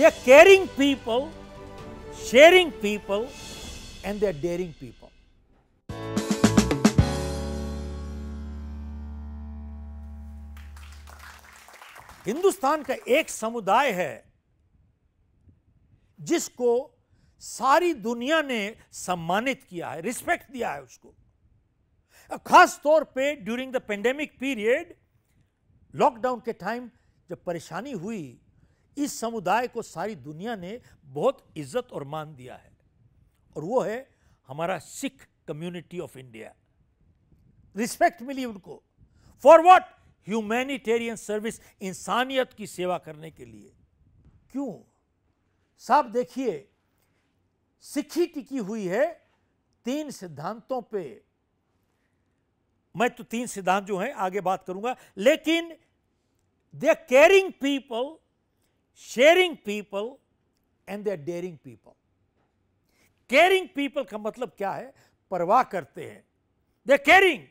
They are caring people, sharing people, and they are daring people. Hindustan का एक समुदाय है जिसको सारी दुनिया ने सम्मानित किया है रिस्पेक्ट दिया है उसको खास तौर पे during the pandemic period lockdown के टाइम जब परेशानी हुई इस समुदाय को सारी दुनिया ने बहुत इज्जत और मान दिया है और वो है हमारा Sikh community of India respect मिली उनको फॉर वॉट ह्यूमैनिटेरियन सर्विस इंसानियत की सेवा करने के लिए क्यों साहब देखिए सिखी टिकी हुई है तीन सिद्धांतों पे मैं तो तीन सिद्धांत जो हैं आगे बात करूंगा लेकिन they caring people sharing people and they are daring people caring people का मतलब क्या है परवाह करते हैं दे केयरिंग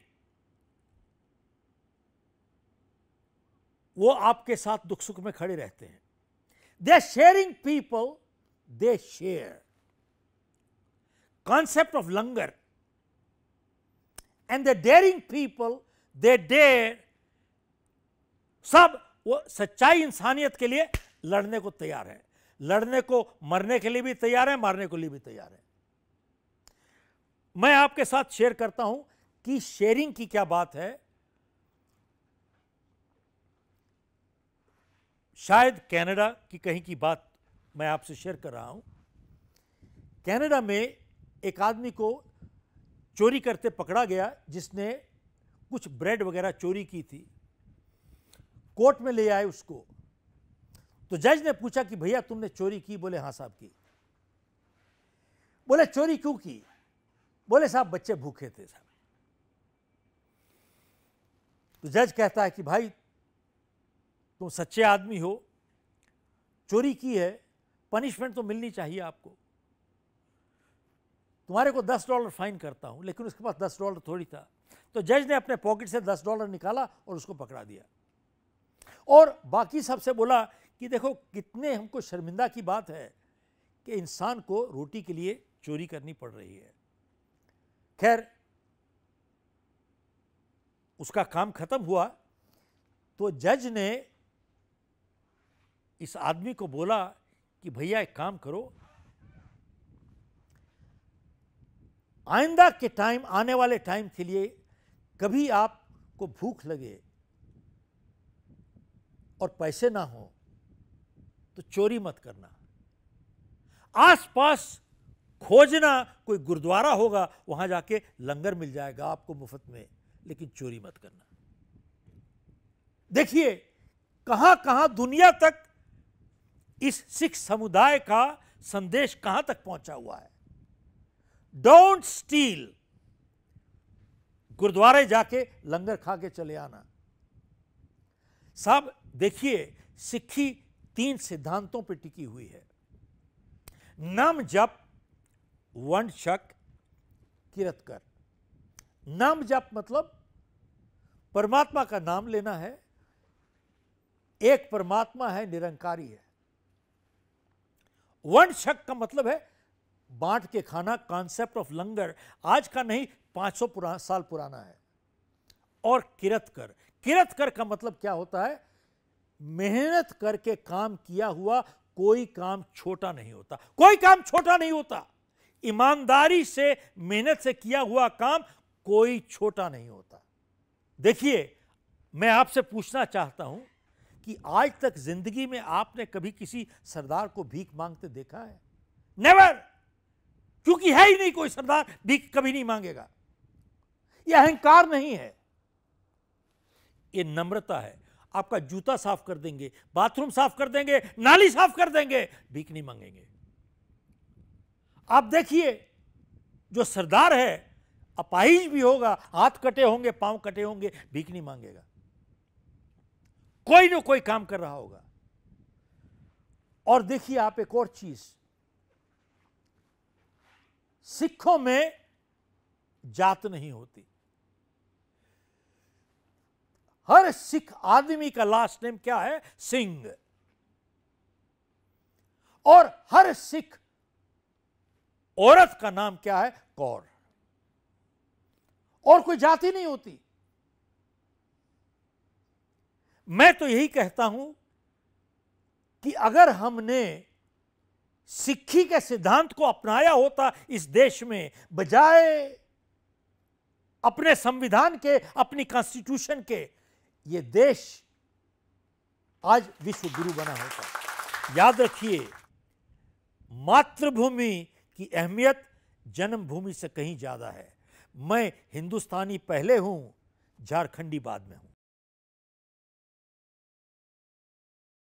वो आपके साथ दुख सुख में खड़े रहते हैं they sharing people they share concept of langar and the daring people they dare सब वो सच्चाई इंसानियत के लिए लड़ने को तैयार हैं लड़ने को मरने के लिए भी तैयार हैं मारने के लिए भी तैयार हैं मैं आपके साथ शेयर करता हूं कि शेयरिंग की क्या बात है शायद कनाडा की कहीं की बात मैं आपसे शेयर कर रहा हूं कनाडा में एक आदमी को चोरी करते पकड़ा गया जिसने कुछ ब्रेड वगैरह चोरी की थी कोर्ट में ले आए उसको तो जज ने पूछा कि भैया तुमने चोरी की बोले हाँ साहब की बोले चोरी क्यों की बोले साहब बच्चे भूखे थे साहब तो जज कहता है कि भाई तुम सच्चे आदमी हो चोरी की है पनिशमेंट तो मिलनी चाहिए आपको तुम्हारे को दस डॉलर फाइन करता हूं लेकिन उसके पास दस डॉलर थोड़ी था तो जज ने अपने पॉकेट से दस डॉलर निकाला और उसको पकड़ा दिया और बाकी सबसे बोला कि देखो कितने हमको शर्मिंदा की बात है कि इंसान को रोटी के लिए चोरी करनी पड़ रही है खैर उसका काम खत्म हुआ तो जज ने इस आदमी को बोला कि भैया एक काम करो आइंदा के टाइम आने वाले टाइम के लिए कभी आपको भूख लगे और पैसे ना हो तो चोरी मत करना आसपास खोजना कोई गुरुद्वारा होगा वहां जाके लंगर मिल जाएगा आपको मुफ्त में लेकिन चोरी मत करना देखिए कहां कहां दुनिया तक इस सिख समुदाय का संदेश कहां तक पहुंचा हुआ है डोंट स्टील गुरुद्वारे जाके लंगर खा के चले आना साहब देखिए सिखी तीन सिद्धांतों पर टिकी हुई है नाम जप वन शक किरत कर नाम जप मतलब परमात्मा का नाम लेना है एक परमात्मा है निरंकारी है वन शक का मतलब है बांट के खाना कॉन्सेप्ट ऑफ लंगर आज का नहीं 500 पुरा, साल पुराना है और किरत कर किरत कर का मतलब क्या होता है मेहनत करके काम किया हुआ कोई काम छोटा नहीं होता कोई काम छोटा नहीं होता ईमानदारी से मेहनत से किया हुआ काम कोई छोटा नहीं होता देखिए मैं आपसे पूछना चाहता हूं कि आज तक जिंदगी में आपने कभी किसी सरदार को भीख मांगते देखा है नेवर क्योंकि है ही नहीं कोई सरदार भीख कभी नहीं मांगेगा यह अहंकार नहीं है यह नम्रता है आपका जूता साफ कर देंगे बाथरूम साफ कर देंगे नाली साफ कर देंगे भीख नहीं मांगेंगे आप देखिए जो सरदार है अपाहिज भी होगा हाथ कटे होंगे पांव कटे होंगे भीख नहीं मांगेगा कोई ना कोई काम कर रहा होगा और देखिए आप एक और चीज सिखों में जात नहीं होती हर सिख आदमी का लास्ट नेम क्या है सिंह और हर सिख औरत का नाम क्या है कौर और कोई जाति नहीं होती मैं तो यही कहता हूं कि अगर हमने सिक्खी के सिद्धांत को अपनाया होता इस देश में बजाय अपने संविधान के अपनी कॉन्स्टिट्यूशन के ये देश आज विश्व गुरु बना होता याद रखिए मातृभूमि की अहमियत जन्मभूमि से कहीं ज़्यादा है मैं हिंदुस्तानी पहले हूं झारखंडी बाद में हूं